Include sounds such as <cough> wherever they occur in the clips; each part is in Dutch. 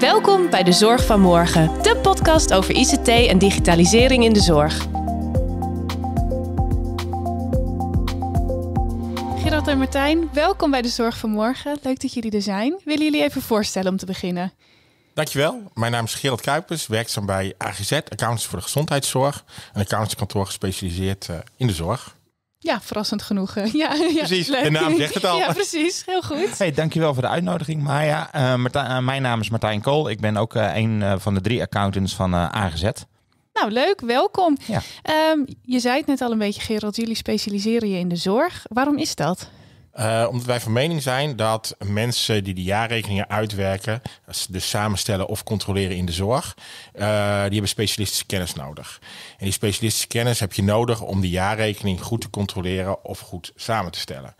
Welkom bij De Zorg van Morgen, de podcast over ICT en digitalisering in de zorg. Gerard en Martijn, welkom bij De Zorg van Morgen. Leuk dat jullie er zijn. Willen jullie even voorstellen om te beginnen? Dankjewel. Mijn naam is Gerald Kuipers, werkzaam bij AGZ, Accountants voor de Gezondheidszorg. Een accountantskantoor gespecialiseerd eh, in de zorg. Ja, verrassend genoeg. Eh, <laughs> ja, ja, precies, de naam zegt het al. <laughs> Ja, precies. Heel goed. Hey, dankjewel voor de uitnodiging, Maya. Uh, mijn naam is Martijn Kool. Ik ben ook uh, een van de drie accountants van AGZ. Nou, leuk. Welkom. Ja. Ehm, je zei het net al een beetje, Gerald. Jullie specialiseren je in de zorg. Waarom is dat? Eh, omdat wij van mening zijn dat mensen die de jaarrekeningen uitwerken, dus samenstellen of controleren in de zorg, eh, die hebben specialistische kennis nodig. En die specialistische kennis heb je nodig om de jaarrekening goed te controleren of goed samen te stellen.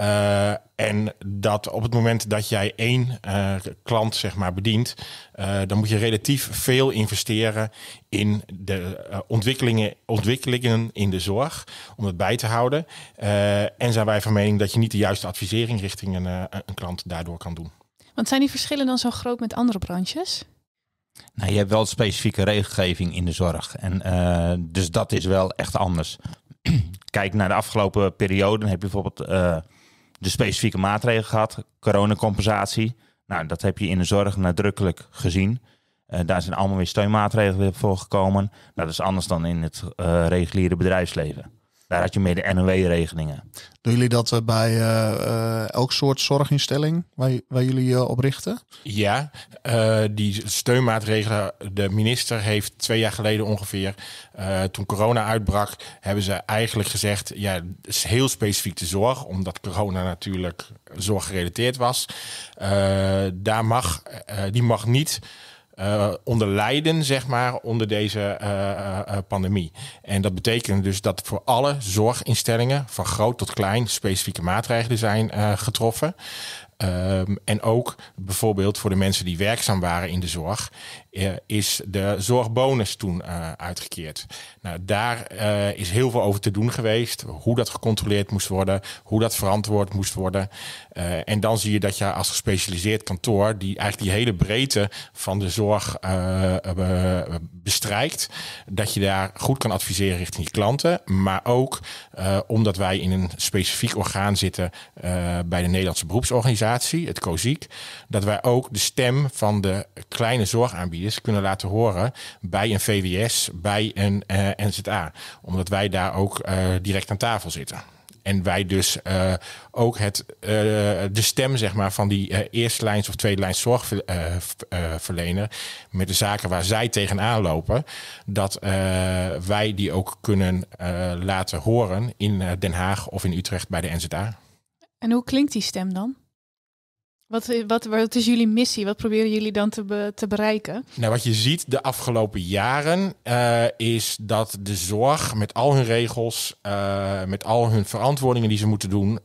Eh, en dat op het moment dat jij één eh, klant zeg maar, bedient, eh, dan moet je relatief veel investeren in de ontwikkelingen, ontwikkelingen in de zorg om het bij te houden. en zijn wij van mening dat je niet de juiste advisering richting een, een klant daardoor kan doen. Want zijn die verschillen dan zo groot met andere branches? Nou, je hebt wel specifieke regelgeving in de zorg. En, dus dat is wel echt anders. <clears throat> Kijk naar de afgelopen periode. Dan heb je bijvoorbeeld de specifieke maatregelen gehad, coronacompensatie. Nou, dat heb je in de zorg nadrukkelijk gezien. Eh, daar zijn allemaal weer steunmaatregelen voor gekomen. dat is anders dan in het eh, reguliere bedrijfsleven. Daar had je meer de NOW-regelingen. Doen jullie dat eh, bij eh, eh, elk soort zorginstelling waar, waar jullie je op richten? Ja, die steunmaatregelen. De minister heeft twee jaar geleden ongeveer, toen corona uitbrak, hebben ze eigenlijk gezegd: ja, is heel specifiek de zorg, omdat corona natuurlijk zorggerelateerd was. daar mag, die mag niet uh, eh, onder lijden, zeg maar, onder deze eh, eh, pandemie. En dat betekent dus dat voor alle zorginstellingen, van groot tot klein, specifieke maatregelen zijn getroffen. Ehm, en ook bijvoorbeeld voor de mensen die werkzaam waren in de zorg, eh, is de zorgbonus toen eh, uitgekeerd. Nou, daar eh, is heel veel over te doen geweest. Hoe dat gecontroleerd moest worden, hoe dat verantwoord moest worden. en dan zie je dat je als gespecialiseerd kantoor, die eigenlijk die hele breedte van de zorg bestrijkt, dat je daar goed kan adviseren richting je klanten. Maar ook omdat wij in een specifiek orgaan zitten bij de Nederlandse beroepsorganisatie, het COSIEK, dat wij ook de stem van de kleine zorgaanbieder kunnen laten horen bij een VWS, bij een eh, NZA. Omdat wij daar ook eh, direct aan tafel zitten. En wij dus eh, ook het, de stem zeg maar, van die uh, eerstlijns of tweedelijns zorgverlener met de zaken waar zij tegenaan lopen, dat wij die ook kunnen laten horen in Den Haag of in Utrecht bij de NZA. En hoe klinkt die stem dan? Wat, eh, wat, wat is jullie missie? Wat proberen jullie dan te, te bereiken? Nou, wat je ziet de afgelopen jaren eh, is dat de zorg met al hun regels, eh, met al hun verantwoordingen die ze moeten doen,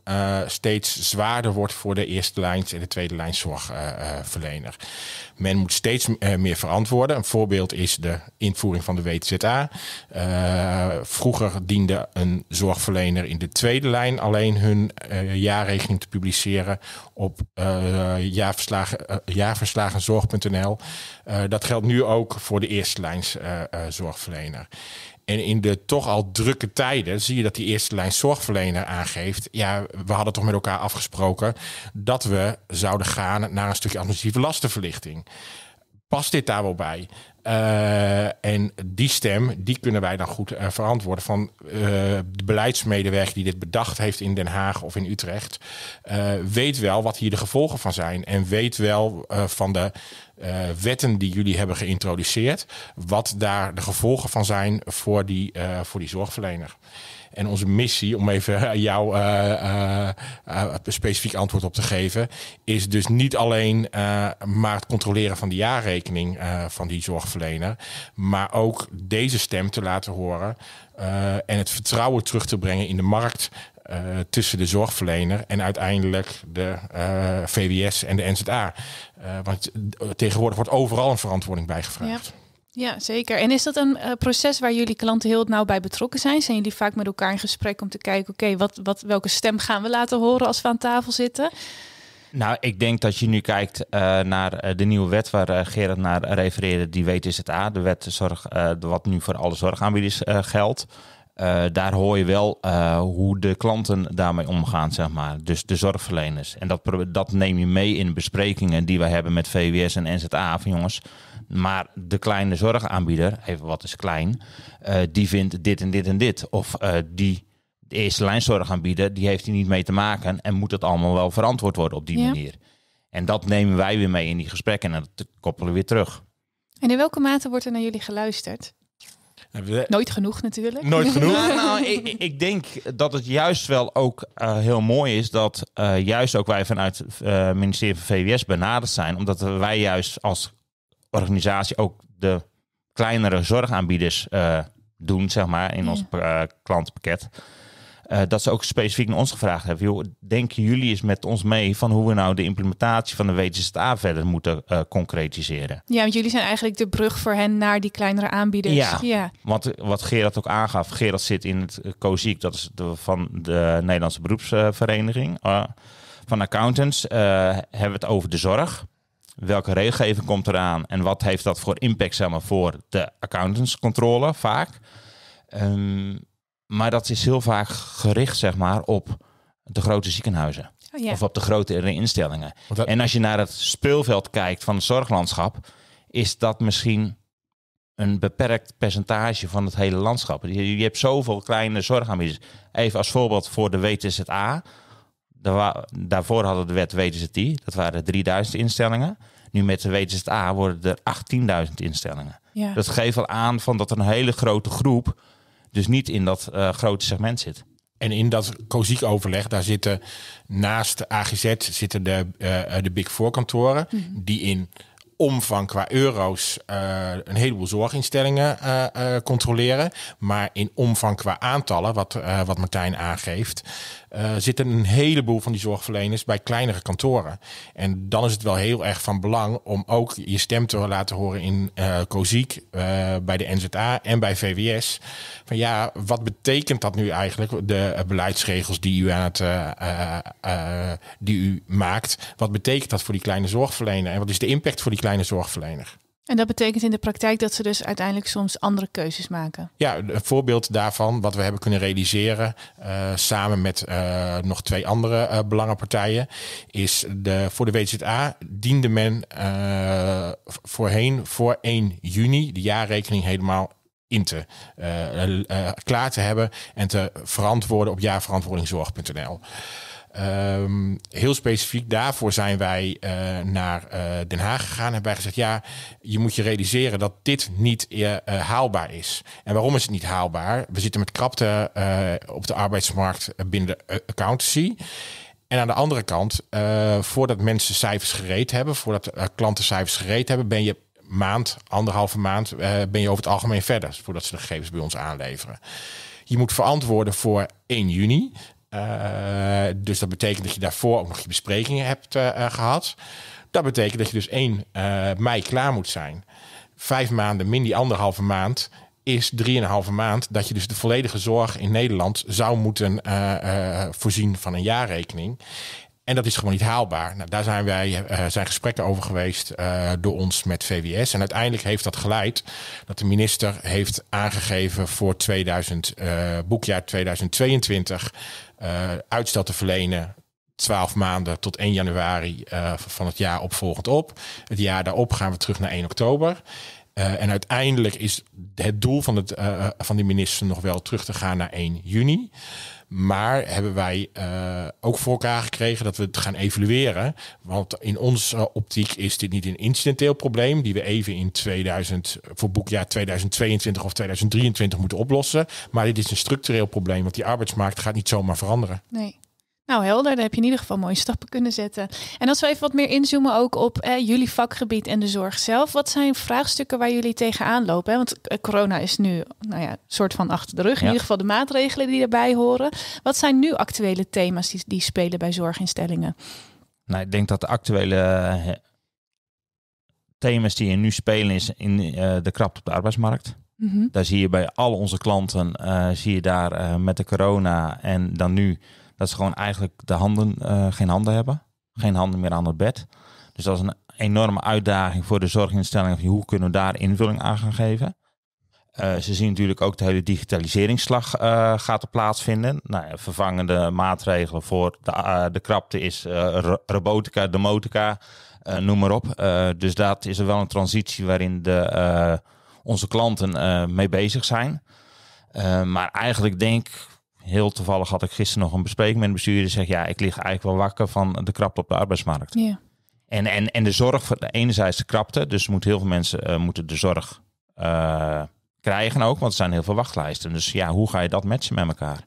steeds zwaarder wordt voor de eerste lijns en de tweede lijns zorgverlener. Men moet steeds eh, meer verantwoorden. Een voorbeeld is de invoering van de WZA. Eh, vroeger diende een zorgverlener in de tweede lijn alleen hun eh, jaarrekening te publiceren op jaarverslagenzorg.nl. dat geldt nu ook voor de eerstlijns zorgverlener. En in de toch al drukke tijden zie je dat die eerste lijn zorgverlener aangeeft. Ja, we hadden toch met elkaar afgesproken dat we zouden gaan naar een stukje administratieve lastenverlichting. Past dit daar wel bij? Eh, en die stem, die kunnen wij dan goed eh, verantwoorden van eh, de beleidsmedewerker die dit bedacht heeft in Den Haag of in Utrecht. weet wel wat hier de gevolgen van zijn en weet wel van de wetten die jullie hebben geïntroduceerd, wat daar de gevolgen van zijn voor die, voor die zorgverlener. En onze missie, om even eh, jou eh, eh, specifiek antwoord op te geven, is dus niet alleen maar het controleren van de jaarrekening van die zorgverlener, maar ook deze stem te laten horen en het vertrouwen terug te brengen in de markt tussen de zorgverlener en uiteindelijk de VWS en de NZA. want tegenwoordig wordt overal een verantwoording bijgevraagd. Ja. Ja, zeker. En is dat een eh, proces waar jullie klanten heel nauw bij betrokken zijn? Zijn jullie vaak met elkaar in gesprek om te kijken, oké, wat, wat, welke stem gaan we laten horen als we aan tafel zitten? Nou, ik denk dat je nu kijkt eh, naar eh, de nieuwe wet waar Gerard naar refereerde, die WTZA, de wet zorg, wat nu voor alle zorgaanbieders geldt. Eh, daar hoor je wel eh, hoe de klanten daarmee omgaan, zeg maar. Dus de zorgverleners. En dat, dat neem je mee in besprekingen die we hebben met VWS en NZA. Van jongens, maar de kleine zorgaanbieder, even wat is klein, eh, die vindt dit en dit en dit. Of die de eerste lijnzorg aanbieden, die heeft hier niet mee te maken. En moet dat allemaal wel verantwoord worden op die manier. En dat nemen wij weer mee in die gesprekken en dat koppelen we weer terug. En in welke mate wordt er naar jullie geluisterd? Nooit genoeg natuurlijk. Nooit genoeg. nou, nou ik, denk dat het juist wel ook eh, heel mooi is dat uh, juist ook wij vanuit het eh, ministerie van VWS benaderd zijn. Omdat wij juist als organisatie ook de kleinere zorgaanbieders doen, zeg maar, in ons klantenpakket. Eh, dat ze ook specifiek naar ons gevraagd hebben: joh, denken jullie eens met ons mee van hoe we nou de implementatie van de WZA verder moeten eh, concretiseren? Ja, want jullie zijn eigenlijk de brug voor hen naar die kleinere aanbieders. Ja, ja. want wat Gerard ook aangaf, Gerard zit in het eh, COSIEC, dat is de, van de Nederlandse beroepsvereniging van accountants, hebben we het over de zorg. Welke regelgeving komt eraan en wat heeft dat voor impact zeg maar, voor de accountantscontrole vaak? Um, maar dat is heel vaak gericht zeg maar, op de grote ziekenhuizen. Oh, of op de grote instellingen. En als je naar het speelveld kijkt van het zorglandschap, is dat misschien een beperkt percentage van het hele landschap. Je, je hebt zoveel kleine zorgaanbieders. Even als voorbeeld voor de WTZA. daarvoor hadden de wet WTZI, dat waren 3000 instellingen. Nu met de WTZA worden er 18.000 instellingen. Dat geeft al aan van dat een hele grote groep dus niet in dat eh, grote segment zit. En in dat COSIEK overleg, daar zitten naast AGZ zitten de, uh, de Big voorkantoren mhm. die in omvang qua euro's eh, een heleboel zorginstellingen controleren. Maar in omvang qua aantallen, wat, wat Martijn aangeeft, eh, zitten een heleboel van die zorgverleners bij kleinere kantoren. En dan is het wel heel erg van belang om ook je stem te laten horen in uh, bij de NZA en bij VWS. Van ja, wat betekent dat nu eigenlijk, de beleidsregels die u, aan het, die u maakt? Wat betekent dat voor die kleine zorgverlener? En wat is de impact voor die kleine zorgverlener? En dat betekent in de praktijk dat ze dus uiteindelijk soms andere keuzes maken. Ja, een voorbeeld daarvan, wat we hebben kunnen realiseren, eh, samen met eh, nog twee andere uh, belangenpartijen, is de, voor de WZA diende men voorheen voor 1 juni de jaarrekening helemaal in te, klaar te hebben en te verantwoorden op jaarverantwoordingzorg.nl. Ehm, heel specifiek daarvoor zijn wij eh, naar eh, Den Haag gegaan en hebben wij gezegd: ja, je moet je realiseren dat dit niet eh, haalbaar is. En waarom is het niet haalbaar? We zitten met krapte op de arbeidsmarkt binnen de accountancy. En aan de andere kant, voordat mensen cijfers gereed hebben, voordat klanten cijfers gereed hebben, ben je maand, anderhalve maand, ben je over het algemeen verder voordat ze de gegevens bij ons aanleveren. Je moet verantwoorden voor 1 juni. Eh, dus dat betekent dat je daarvoor ook nog je besprekingen hebt eh, eh, gehad. Dat betekent dat je dus 1 mei klaar moet zijn. Vijf maanden min die anderhalve maand is drieënhalve maand dat je dus de volledige zorg in Nederland zou moeten voorzien van een jaarrekening. En dat is gewoon niet haalbaar. Nou, daar zijn wij zijn gesprekken over geweest door ons met VWS. En uiteindelijk heeft dat geleid dat de minister heeft aangegeven voor 2000, boekjaar 2022 eh, uitstel te verlenen 12 maanden tot 1 januari eh, van het jaar opvolgend op. Het jaar daarop gaan we terug naar 1 oktober. Eh, en uiteindelijk is het doel van, het, van die minister nog wel terug te gaan naar 1 juni. Maar hebben wij eh, ook voor elkaar gekregen dat we het gaan evalueren. Want in onze eh, optiek is dit niet een incidenteel probleem die we even in 2000, voor boekjaar 2022 of 2023 moeten oplossen. Maar dit is een structureel probleem, want die arbeidsmarkt gaat niet zomaar veranderen. Nee. Nou, helder. Daar heb je in ieder geval mooie stappen kunnen zetten. En als we even wat meer inzoomen ook op eh, jullie vakgebied en de zorg zelf. Wat zijn vraagstukken waar jullie tegenaan lopen? Hè? Want eh, corona is nu nou ja, soort van achter de rug. In ieder geval de maatregelen die daarbij horen. Wat zijn nu actuele thema's die, die spelen bij zorginstellingen? Nou, ik denk dat de actuele eh, thema's die er nu spelen is in de krapte op de arbeidsmarkt. Mhm. Daar zie je bij al onze klanten, zie je daar met de corona en dan nu dat ze gewoon eigenlijk de handen, eh, geen handen hebben. Geen handen meer aan het bed. Dus dat is een enorme uitdaging voor de zorginstellingen. hoe kunnen we daar invulling aan gaan geven? Eh, ze zien natuurlijk ook de hele digitaliseringsslag eh, gaat er plaatsvinden. Nou, ja, vervangende maatregelen voor de, de krapte is robotica, demotica, noem maar op. dus dat is er wel een transitie waarin de, onze klanten mee bezig zijn. maar eigenlijk denk ik heel toevallig had ik gisteren nog een bespreking met een bestuurder. Zeg ja, ik lig eigenlijk wel wakker van de krapte op de arbeidsmarkt. Ja. En, en, en de zorg, enerzijds de krapte. Dus moet heel veel mensen eh, moeten de zorg eh, krijgen ook. Want er zijn heel veel wachtlijsten. Dus ja, hoe ga je dat matchen met elkaar?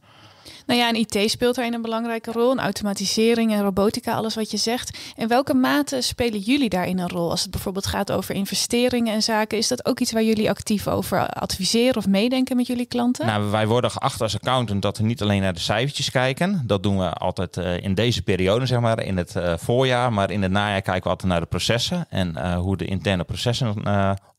Nou ja, en IT speelt daarin een belangrijke rol. En automatisering en robotica, alles wat je zegt. In welke mate spelen jullie daarin een rol? Als het bijvoorbeeld gaat over investeringen en zaken, is dat ook iets waar jullie actief over adviseren of meedenken met jullie klanten? Nou, wij worden geacht als accountant dat we niet alleen naar de cijfertjes kijken. Dat doen we altijd eh, in deze periode, zeg maar, in het eh, voorjaar. Maar in het najaar kijken we altijd naar de processen en eh, hoe de interne processen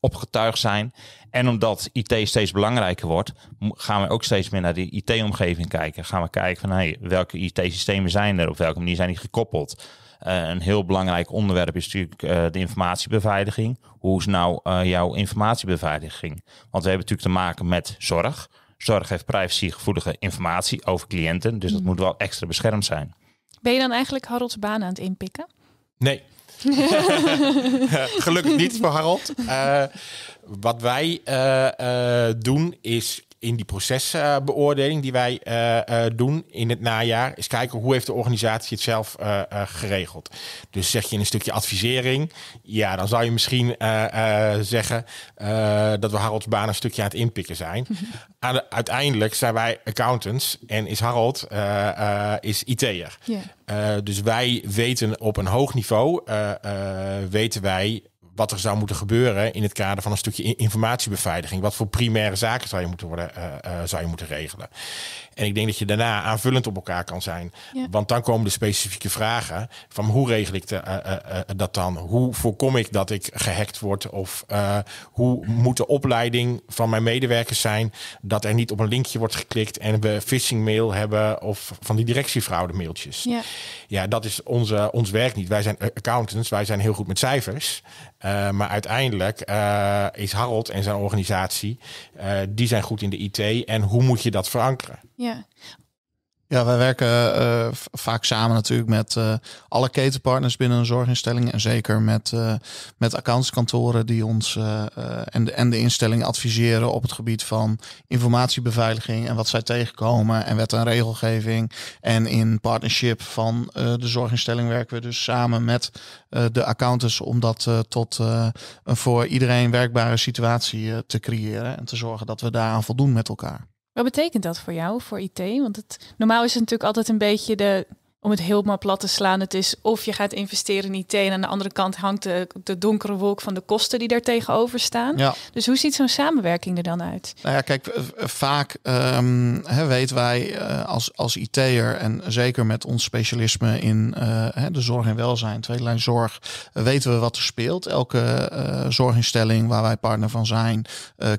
opgetuigd zijn. En omdat IT steeds belangrijker wordt, gaan we ook steeds meer naar die IT-omgeving kijken. Gaan we kijken van hey, welke IT-systemen zijn er, op welke manier zijn die gekoppeld. Eh, een heel belangrijk onderwerp is natuurlijk eh, de informatiebeveiliging. Hoe is nou eh, jouw informatiebeveiliging? Want we hebben natuurlijk te maken met zorg. Zorg heeft privacygevoelige informatie over cliënten, dus dat mm. moet wel extra beschermd zijn. Ben je dan eigenlijk Harolds baan aan het inpikken? Nee. <laughs> Gelukkig niet voor Harold. Eh, wat wij eh, eh, doen is in die procesbeoordeling die wij eh, eh, doen in het najaar, is kijken hoe heeft de organisatie het zelf eh, geregeld. Dus zeg je in een stukje advisering, ja, dan zou je misschien zeggen dat we Harold's baan een stukje aan het inpikken zijn. <laughs> uiteindelijk zijn wij accountants en is Harold is IT'er. dus wij weten op een hoog niveau, weten wij wat er zou moeten gebeuren in het kader van een stukje informatiebeveiliging. Wat voor primaire zaken zou je moeten, worden, eh, eh, zou je moeten regelen. En ik denk dat je daarna aanvullend op elkaar kan zijn. Want dan komen de specifieke vragen van hoe regel ik eh, dat dan? Hoe voorkom ik dat ik gehackt word? Of hoe moet de opleiding van mijn medewerkers zijn dat er niet op een linkje wordt geklikt en we phishing mail hebben of van die directiefraude mailtjes? Ja, ja dat is onze, ons werk niet. Wij zijn accountants, wij zijn heel goed met cijfers. Eh, maar uiteindelijk eh, is Harold en zijn organisatie, eh, die zijn goed in de IT. En hoe moet je dat verankeren? Ja, ja, wij werken eh, vaak samen natuurlijk met eh, alle ketenpartners binnen een zorginstelling. En zeker met, eh, met accountskantoren die ons en, de, en de instelling adviseren op het gebied van informatiebeveiliging en wat zij tegenkomen en wet en regelgeving. En in partnership van de zorginstelling werken we dus samen met de accountants om dat tot een voor iedereen werkbare situatie te creëren. En te zorgen dat we daaraan voldoen met elkaar. Wat betekent dat voor jou, voor IT? Want het, normaal is het natuurlijk altijd een beetje de om het helemaal plat te slaan. Het is of je gaat investeren in IT en aan de andere kant hangt de, de donkere wolk van de kosten die daar tegenover staan. Dus hoe ziet zo'n samenwerking er dan uit? Nou ja, kijk, vaak um, weten wij eh, als, als IT'er en zeker met ons specialisme in eh, de zorg en welzijn, tweede lijn zorg, eh, weten we wat er speelt. Elke zorginstelling waar wij partner van zijn,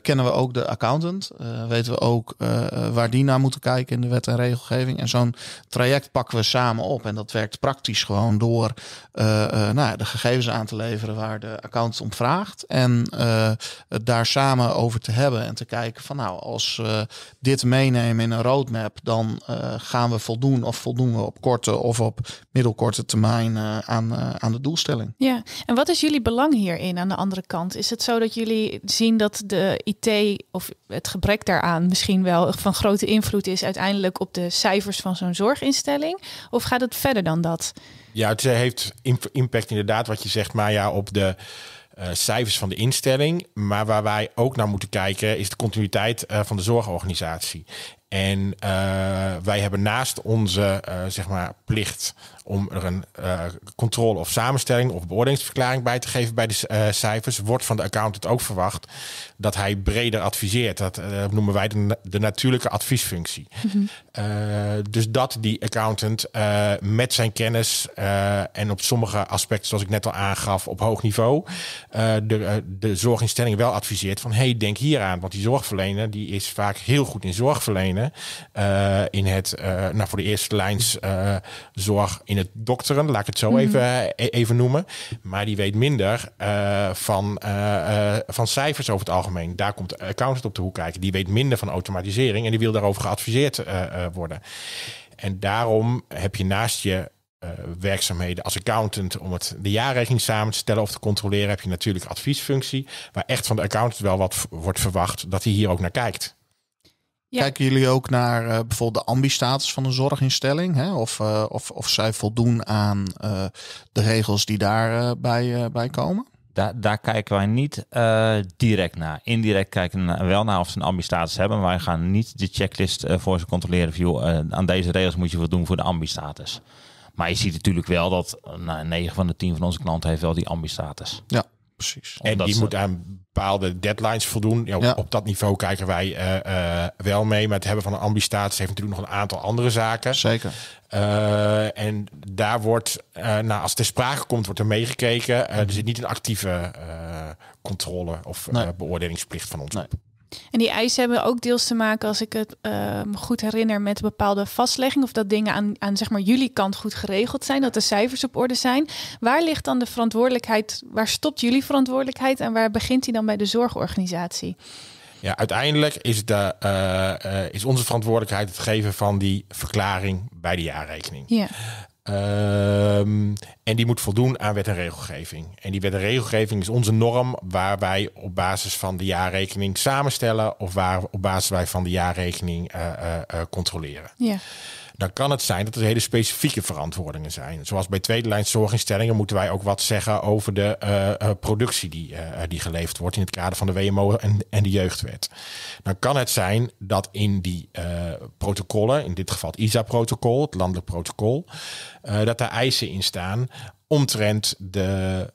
kennen we ook de accountant. weten we ook waar die naar moeten kijken in de wet en regelgeving. En zo'n traject pakken we samen op. En dat werkt praktisch gewoon door uh, nou, de gegevens aan te leveren waar de account om vraagt. En eh, het daar samen over te hebben en te kijken van nou, als we dit meenemen in een roadmap, dan gaan we voldoen of voldoen we op korte of op middelkorte termijn aan, aan de doelstelling. Ja, en wat is jullie belang hierin aan de andere kant? Is het zo dat jullie zien dat de IT of het gebrek daaraan misschien wel van grote invloed is uiteindelijk op de cijfers van zo'n zorginstelling? Of of gaat het verder dan dat? Ja, het eh, heeft impact inderdaad, wat je zegt, maar ja, op de. Eh, cijfers van de instelling. Maar waar wij ook naar moeten kijken is de continuïteit eh, van de zorgorganisatie. En eh, wij hebben naast onze eh, zeg maar plicht om er een eh, controle of samenstelling of beoordelingsverklaring bij te geven bij de cijfers, wordt van de accountant ook verwacht dat hij breder adviseert. Dat noemen wij de, de natuurlijke adviesfunctie. Mhm. dus dat die accountant met zijn kennis en op sommige aspecten, zoals ik net al aangaf, op hoog niveau, de, de zorginstelling wel adviseert van hey, denk hier aan. Want die zorgverlener die is vaak heel goed in zorgverlenen. Eh, in het, eh, nou voor de eerste lijns eh, zorg in het dokteren, laat ik het zo mhm. even, e-, even noemen. Maar die weet minder van, van cijfers over het algemeen. Daar komt de accountant op de hoek kijken. Die weet minder van automatisering en die wil daarover geadviseerd worden. En daarom heb je naast je werkzaamheden als accountant om het, de jaarrekening samen te stellen of te controleren, heb je natuurlijk adviesfunctie, waar echt van de accountant wel wat wordt verwacht dat hij hier ook naar kijkt. Kijken jullie ook naar eh, bijvoorbeeld de ambistatus van een zorginstelling? Hè? Of, eh, of, of zij voldoen aan eh, de regels die daarbij bij, bij komen? Daar, daar kijken wij niet direct naar. Indirect kijken we wel naar of ze een ambistatus hebben. Maar wij gaan niet de checklist voor ze controleren. View, aan deze regels moet je voldoen voor de ambistatus. Maar je ziet natuurlijk wel dat 9 nou, van de 10 van onze klanten heeft wel die ambistatus. Ja, precies. En die moet aan bepaalde deadlines voldoen. Ja, Op dat niveau kijken wij eh, eh, wel mee. Maar het hebben van een ambistatus heeft natuurlijk nog een aantal andere zaken. Zeker. Eh, en daar wordt, nou, als het ter sprake komt, wordt er meegekeken. er zit niet een actieve controle of beoordelingsplicht van ons. Nee. En die eisen hebben ook deels te maken, als ik het me ehm, goed herinner, met bepaalde vastlegging. Of dat dingen aan, aan zeg maar, jullie kant goed geregeld zijn, dat de cijfers op orde zijn. Waar ligt dan de verantwoordelijkheid? Waar stopt jullie verantwoordelijkheid en waar begint die dan bij de zorgorganisatie? Ja, uiteindelijk is, de, eh, eh, is onze verantwoordelijkheid het geven van die verklaring bij de jaarrekening. Ja. Ehm, en die moet voldoen aan wet en regelgeving. En die wet en regelgeving is onze norm waar wij op basis van de jaarrekening samenstellen of waar op basis wij van de jaarrekening eh, eh, eh, controleren. Ja dan kan het zijn dat er hele specifieke verantwoordingen zijn. Zoals bij tweede lijn zorginstellingen moeten wij ook wat zeggen over de eh, eh, productie die, eh, die geleverd wordt in het kader van de WMO en, en de jeugdwet. Dan kan het zijn dat in die uh, protocollen, in dit geval het ISA-protocol, het landelijk protocol, dat daar eisen in staan omtrent de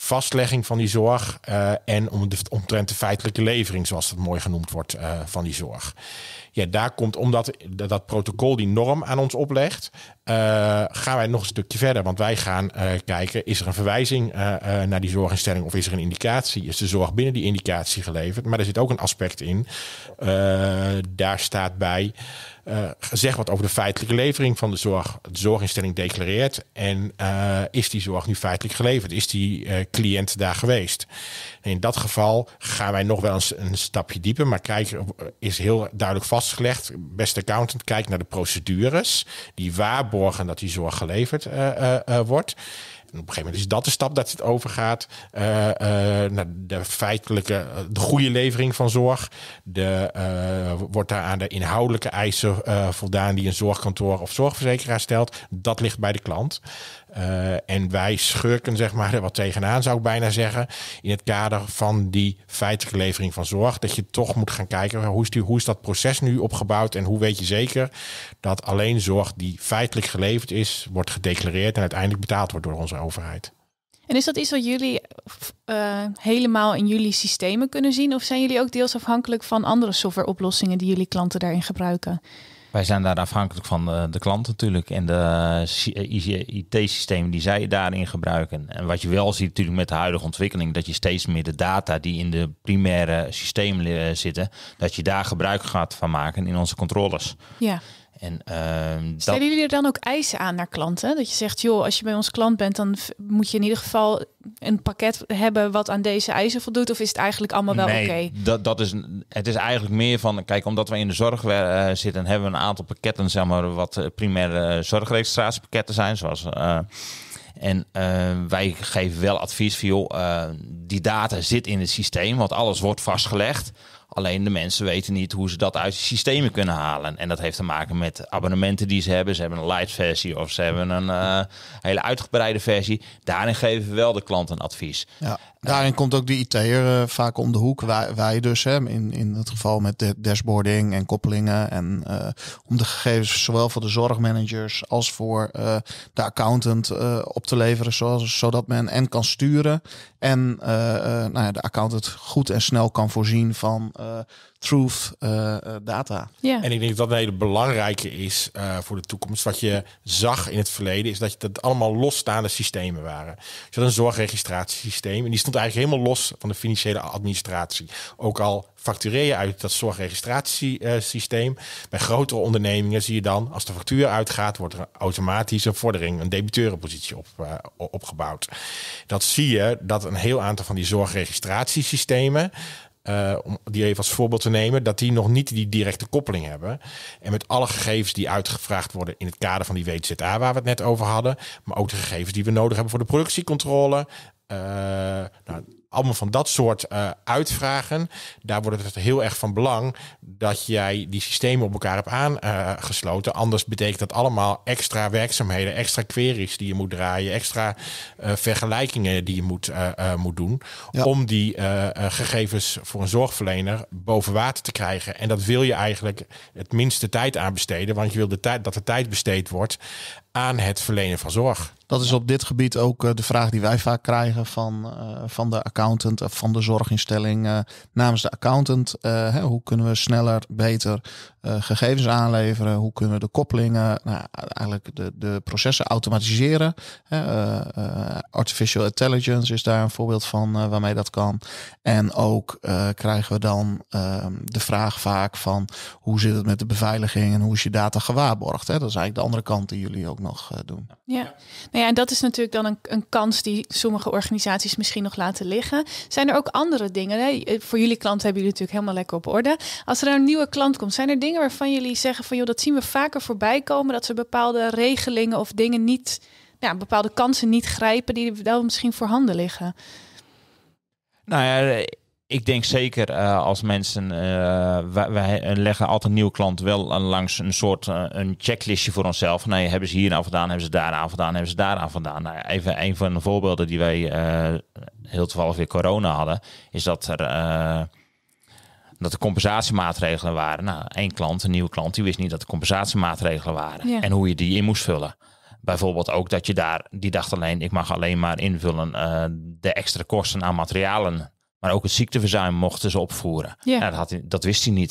vastlegging van die zorg eh, en om de, omtrent de feitelijke levering, zoals dat mooi genoemd wordt, eh, van die zorg. Ja, daar komt omdat dat, protocol die norm aan ons oplegt, eh, gaan wij nog een stukje verder. Want wij gaan kijken, is er een verwijzing naar die zorginstelling of is er een indicatie? Is de zorg binnen die indicatie geleverd? Maar er zit ook een aspect in, daar staat bij uh, wordt wat over de feitelijke levering van de zorg. De zorginstelling declareert. En eh, is die zorg nu feitelijk geleverd? Is die eh, cliënt daar geweest? in dat geval gaan wij nog wel eens een stapje dieper. Maar kijk, is heel duidelijk vastgelegd. Beste accountant, kijk naar de procedures die waarborgen dat die zorg geleverd wordt op een gegeven moment is dat de stap dat het overgaat eh, eh, naar de feitelijke, eh, de goede levering van zorg. De, wordt daar aan de inhoudelijke eisen voldaan die een zorgkantoor of zorgverzekeraar stelt. Dat ligt bij de klant. Eh, en wij schurken zeg maar, er wat tegenaan, zou ik bijna zeggen. In het kader van die feitelijke levering van zorg. Dat je toch moet gaan kijken hoe is, die, hoe is dat proces nu opgebouwd. En hoe weet je zeker dat alleen zorg die feitelijk geleverd is, wordt gedeclareerd en uiteindelijk betaald wordt door onze overheid. En is dat iets wat jullie eh, helemaal in jullie systemen kunnen zien? Of zijn jullie ook deels afhankelijk van andere softwareoplossingen die jullie klanten daarin gebruiken? Wij zijn daar afhankelijk van de, eh, de klant natuurlijk en de eh, IT-systemen eh, die zij daarin gebruiken. En wat je wel ziet natuurlijk met de huidige ontwikkeling, dat je steeds meer de data die in de primaire systemen zitten, dat je daar gebruik gaat van maken in onze controllers. Ja. En, ehm, Stellen dat... jullie er dan ook eisen aan naar klanten? Dat je zegt, joh, als je bij ons klant bent, dan moet je in ieder geval een pakket hebben wat aan deze eisen voldoet? Of is het eigenlijk allemaal wel oké? Okay? Dat, dat is, het is eigenlijk meer van, kijk, omdat we in de zorg eh, zitten, hebben we een aantal pakketten, zeg maar, wat eh, primaire zorgregistratiepakketten zijn, zoals... Eh, en wij geven wel advies van, joh, die data zit in het systeem, want alles wordt vastgelegd. Alleen de mensen weten niet hoe ze dat uit de systemen kunnen halen. En dat heeft te maken met abonnementen die ze hebben. Ze hebben een light versie of ze hebben een eh, hele uitgebreide versie. Daarin geven we wel de klant een advies. Ja. Daarin komt ook de IT'er eh, vaak om de hoek. Wij, wij dus, hè, in, in het geval met de dashboarding en koppelingen. En eh, om de gegevens zowel voor de zorgmanagers als voor eh, de accountant op te leveren. Zoals, zodat men en kan sturen en nou ja, de accountant goed en snel kan voorzien van truth eh, eh, data. En ik denk dat dat een hele belangrijke is eh, voor de toekomst. Wat je zag in het verleden is dat het allemaal losstaande systemen waren. je had een zorgregistratiesysteem en die stond eigenlijk helemaal los van de financiële administratie. Ook al factureer je uit dat zorgregistratiesysteem. Bij grotere ondernemingen zie je dan, als de factuur uitgaat, wordt er automatisch een vordering, een debiteurenpositie op, opgebouwd. Dat zie je dat een heel aantal van die zorgregistratiesystemen eh, om die even als voorbeeld te nemen, dat die nog niet die directe koppeling hebben. En met alle gegevens die uitgevraagd worden in het kader van die WZA waar we het net over hadden, maar ook de gegevens die we nodig hebben voor de productiecontrole. Eh, nou, allemaal van dat soort eh, uitvragen. Daar wordt het heel erg van belang dat jij die systemen op elkaar hebt aangesloten. Anders betekent dat allemaal extra werkzaamheden, extra queries die je moet draaien, extra eh, vergelijkingen die je moet, eh, moet doen. Om die gegevens voor een zorgverlener boven water te krijgen. En dat wil je eigenlijk het minste tijd aan besteden, want je wil de tijd, dat de tijd besteed wordt aan het verlenen van zorg. Dat is op dit gebied ook eh, de vraag die wij vaak krijgen van, eh, van de accountant of van de zorginstelling eh, namens de accountant. hoe kunnen we sneller, beter eh, gegevens aanleveren, hoe kunnen we de koppelingen, nou, eigenlijk de, de processen automatiseren. Eh, eh, artificial intelligence is daar een voorbeeld van waarmee dat kan. En ook krijgen we dan ehm, de vraag vaak van hoe zit het met de beveiliging en hoe is je data gewaarborgd? Hè? Dat is eigenlijk de andere kant die jullie ook nog doen. Ja. Nou ja, en dat is natuurlijk dan een, een kans die sommige organisaties misschien nog laten liggen. Zijn er ook andere dingen? Hè? Voor jullie klanten hebben jullie natuurlijk helemaal lekker op orde. Als er een nieuwe klant komt, zijn er dingen dingen waarvan jullie zeggen van joh, dat zien we vaker voorbij komen. Dat ze bepaalde regelingen of dingen niet, ja, bepaalde kansen niet grijpen die wel misschien voorhanden liggen. Nou ja, eh, ik denk zeker eh, als mensen, eh, wij, leggen altijd nieuwe klant wel langs een soort een checklistje voor onszelf. Nee, hebben ze hier aan nou vandaan, hebben ze daar aan nou vandaan, hebben ze daar aan nou vandaan. Nou, even een van de voorbeelden die wij heel toevallig weer corona hadden, is dat er dat er compensatiemaatregelen waren. Nou, één klant, een nieuwe klant, die wist niet dat er compensatiemaatregelen waren. En hoe je die in moest vullen. Bijvoorbeeld ook dat je daar, die dacht alleen, ik mag alleen maar invullen eh, de extra kosten aan materialen. Maar ook het ziekteverzuim mochten ze opvoeren. Ja. Nou, dat, had, dat wist hij niet.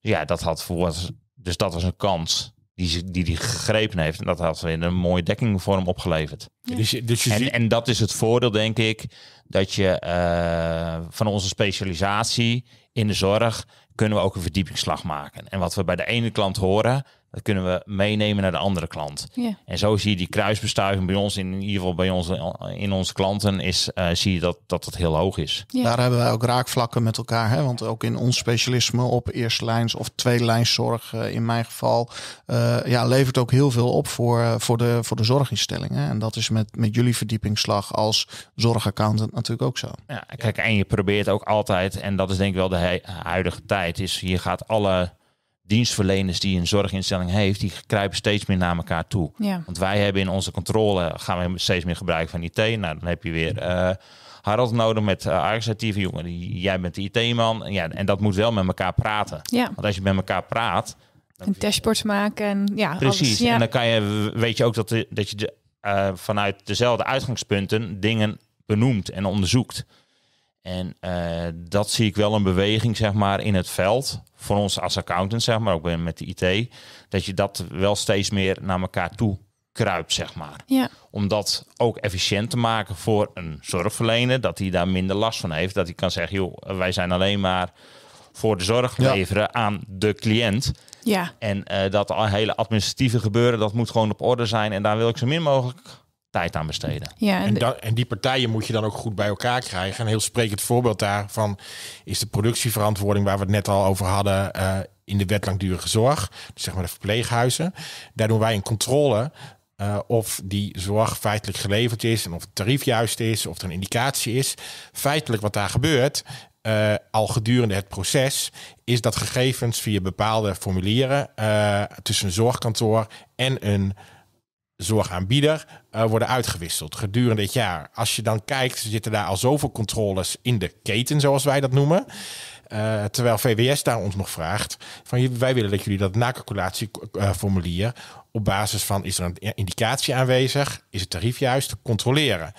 Dus ja, dat had voor. Dus dat was een kans die die, die gegrepen heeft. En dat had in een mooie dekking opgeleverd. Dus, dus je en, ziet... en dat is het voordeel, denk ik, dat je eh, van onze specialisatie in de zorg kunnen we ook een verdiepingsslag maken. En wat we bij de ene klant horen, dat kunnen we meenemen naar de andere klant. En zo zie je die kruisbestuiving bij ons, in, in ieder geval bij ons, in onze klanten, is, eh, zie je dat, dat dat heel hoog is. Daar hebben wij ook raakvlakken met elkaar. Hè? Want ook in ons specialisme op eerstlijns of tweelijnszorg uh, eh, in mijn geval, eh, ja, levert ook heel veel op voor, voor, de, voor de zorginstellingen. En dat is met, met jullie verdiepingsslag als zorgaccountant natuurlijk ook zo. Ja, kijk, en je probeert ook altijd, en dat is denk ik wel de huidige tijd, is je gaat alle dienstverleners die een zorginstelling heeft, die kruipen steeds meer naar elkaar toe. Ja. Want wij hebben in onze controle, gaan we steeds meer gebruik van IT. Nou, dan heb je weer uh, eh, Harald nodig met uh, eh, administratieve jongen. Jij bent de IT-man. Ja, en dat moet wel met elkaar praten. Ja. Want als je met elkaar praat... een dashboards maken en ja, Precies. Alles, ja. En dan kan je, weet je ook dat, de, dat je de, eh, vanuit dezelfde uitgangspunten dingen benoemt en onderzoekt. En eh, dat zie ik wel een beweging, zeg maar, in het veld. Voor ons als accountant, zeg maar, ook met de IT. Dat je dat wel steeds meer naar elkaar toe kruipt, zeg maar. Ja. Om dat ook efficiënt te maken voor een zorgverlener. Dat hij daar minder last van heeft. Dat hij kan zeggen, joh, wij zijn alleen maar voor de zorg leveren aan de cliënt. Ja. En uh, dat hele administratieve gebeuren, dat moet gewoon op orde zijn. En daar wil ik zo min mogelijk tijd aan besteden. Ja, en, en, die partijen moet je dan ook goed bij elkaar krijgen. Een heel sprekend voorbeeld daarvan is de productieverantwoording waar we het net al over hadden eh, in de wet langdurige zorg, dus zeg maar de verpleeghuizen. Daar doen wij een controle eh, of die zorg feitelijk geleverd is en of het tarief juist is, of er een indicatie is. Feitelijk wat daar gebeurt, eh, al gedurende het proces, is dat gegevens via bepaalde formulieren tussen een zorgkantoor en een zorgaanbieder eh, worden uitgewisseld gedurende het jaar. Als je dan kijkt, zitten daar al zoveel controles in de keten, zoals wij dat noemen. Eh, terwijl VWS daar ons nog vraagt: van wij willen dat jullie dat nakalculatieformulier op basis van is er een indicatie aanwezig, is het tarief juist, controleren.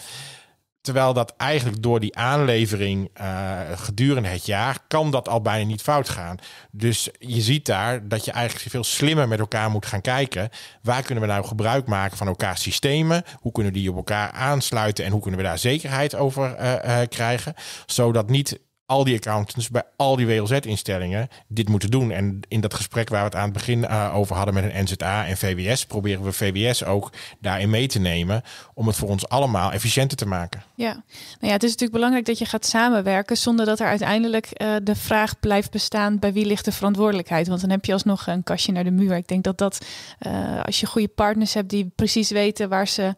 Terwijl dat eigenlijk door die aanlevering eh, gedurende het jaar kan dat al bijna niet fout gaan. Dus je ziet daar dat je eigenlijk veel slimmer met elkaar moet gaan kijken. Waar kunnen we nou gebruik maken van elkaar systemen? Hoe kunnen die op elkaar aansluiten en hoe kunnen we daar zekerheid over eh, eh, krijgen? Zodat niet al die accountants bij al die WLZ-instellingen dit moeten doen. En in dat gesprek waar we het aan het begin eh, over hadden met een NZA en VWS, proberen we VWS ook daarin mee te nemen om het voor ons allemaal efficiënter te maken. Ja, nou ja, het is natuurlijk belangrijk dat je gaat samenwerken zonder dat er uiteindelijk eh, de vraag blijft bestaan bij wie ligt de verantwoordelijkheid. Want dan heb je alsnog een kastje naar de muur. Ik denk dat dat, eh, als je goede partners hebt die precies weten waar ze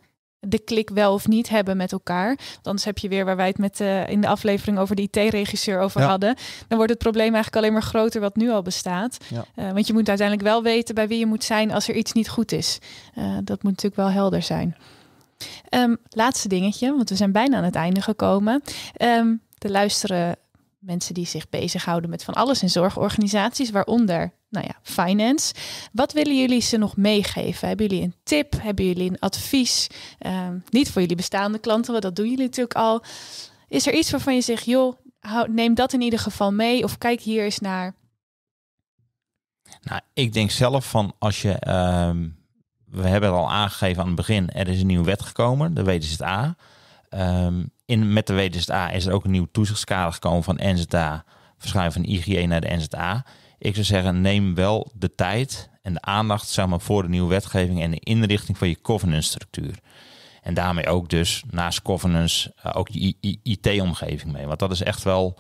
de klik wel of niet hebben met elkaar. anders heb je weer waar wij het met, eh, in de aflevering over de IT-regisseur over hadden. Dan wordt het probleem eigenlijk alleen maar groter wat nu al bestaat. Eh, want je moet uiteindelijk wel weten bij wie je moet zijn als er iets niet goed is. Eh, dat moet natuurlijk wel helder zijn. Ehm, laatste dingetje, want we zijn bijna aan het einde gekomen. Um, de luisteren, mensen die zich bezighouden met van alles in zorgorganisaties, waaronder nou ja, finance. Wat willen jullie ze nog meegeven? Hebben jullie een tip? Hebben jullie een advies? Ehm, niet voor jullie bestaande klanten, want dat doen jullie natuurlijk al. Is er iets waarvan je zegt, joh, neem dat in ieder geval mee of kijk hier eens naar? Nou, ik denk zelf van als je, ehm, we hebben het al aangegeven aan het begin, er is een nieuwe wet gekomen, de A. Ehm, in, met de WZA is er ook een nieuw toezichtskader gekomen van NZA. Verschuiven van IGE naar de NZA. Ik zou zeggen, neem wel de tijd en de aandacht zeg maar, voor de nieuwe wetgeving en de inrichting van je governance structuur. En daarmee ook dus naast governance eh, ook je IT-omgeving mee. Want dat is echt wel,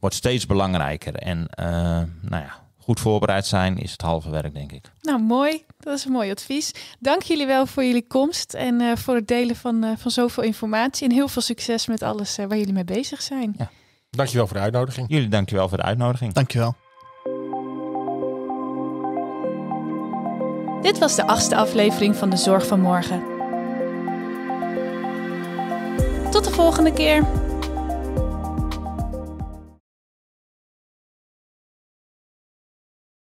wordt steeds belangrijker. En uh, nou ja, goed voorbereid zijn, is het halve werk, denk ik. Nou, mooi. Dat is een mooi advies. Dank jullie wel voor jullie komst en eh, voor het delen van, uh, van zoveel informatie. En heel veel succes met alles eh, waar jullie mee bezig zijn. Ja. Dankjewel voor de uitnodiging. Jullie dankjewel voor de uitnodiging. Dankjewel. Dit was de achtste aflevering van De Zorg van Morgen. Tot de volgende keer.